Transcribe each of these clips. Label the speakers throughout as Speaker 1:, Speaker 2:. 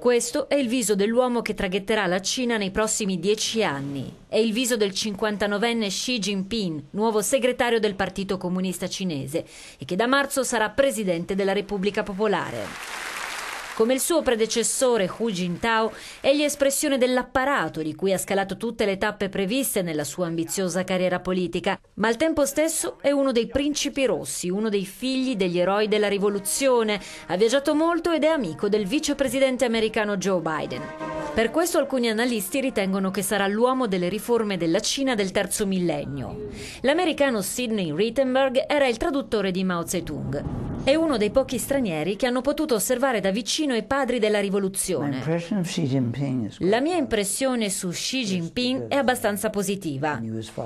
Speaker 1: Questo è il viso dell'uomo che traghetterà la Cina nei prossimi dieci anni. È il viso del 59enne Xi Jinping, nuovo segretario del Partito Comunista Cinese, e che da marzo sarà presidente della Repubblica Popolare. Come il suo predecessore Hu Jintao, egli è espressione dell'apparato di cui ha scalato tutte le tappe previste nella sua ambiziosa carriera politica, ma al tempo stesso è uno dei principi rossi, uno dei figli degli eroi della rivoluzione, ha viaggiato molto ed è amico del vicepresidente americano Joe Biden. Per questo alcuni analisti ritengono che sarà l'uomo delle riforme della Cina del terzo millennio. L'americano Sidney Rittenberg era il traduttore di Mao Zedong. È uno dei pochi stranieri che hanno potuto osservare da vicino i padri della rivoluzione. La mia impressione su Xi Jinping è abbastanza positiva.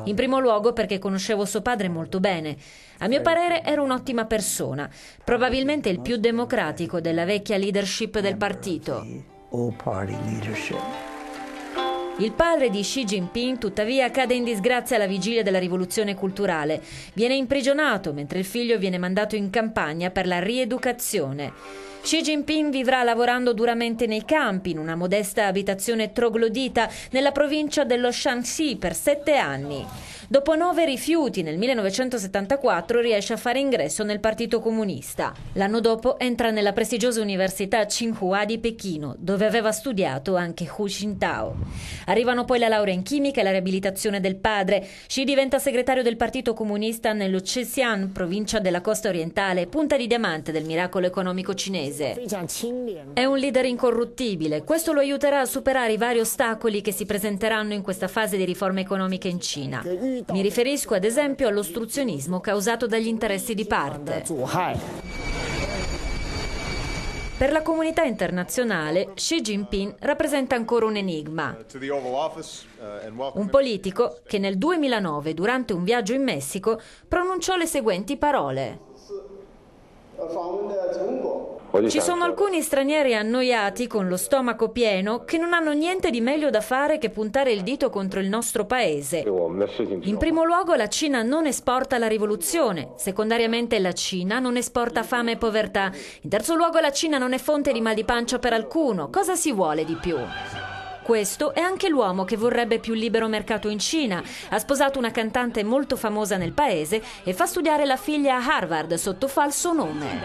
Speaker 1: In primo luogo perché conoscevo suo padre molto bene. A mio parere era un'ottima persona, probabilmente il più democratico della vecchia leadership del partito. Il padre di Xi Jinping tuttavia cade in disgrazia alla vigilia della rivoluzione culturale. Viene imprigionato mentre il figlio viene mandato in campagna per la rieducazione. Xi Jinping vivrà lavorando duramente nei campi, in una modesta abitazione troglodita nella provincia dello Shaanxi per sette anni. Dopo nove rifiuti, nel 1974 riesce a fare ingresso nel Partito Comunista. L'anno dopo entra nella prestigiosa Università Tsinghua di Pechino, dove aveva studiato anche Hu Jintao. Arrivano poi la laurea in chimica e la riabilitazione del padre. Xi diventa segretario del Partito Comunista nello Cesian, provincia della costa orientale, punta di diamante del miracolo economico cinese paese. È un leader incorruttibile, questo lo aiuterà a superare i vari ostacoli che si presenteranno in questa fase di riforme economiche in Cina. Mi riferisco ad esempio all'ostruzionismo causato dagli interessi di parte. Per la comunità internazionale, Xi Jinping rappresenta ancora un enigma. Un politico che nel 2009, durante un viaggio in Messico, pronunciò le seguenti parole. Ci sono alcuni stranieri annoiati con lo stomaco pieno che non hanno niente di meglio da fare che puntare il dito contro il nostro paese. In primo luogo la Cina non esporta la rivoluzione, secondariamente la Cina non esporta fame e povertà, in terzo luogo la Cina non è fonte di mal di pancia per alcuno, cosa si vuole di più? Questo è anche l'uomo che vorrebbe più libero mercato in Cina. Ha sposato una cantante molto famosa nel paese e fa studiare la figlia a Harvard sotto falso nome.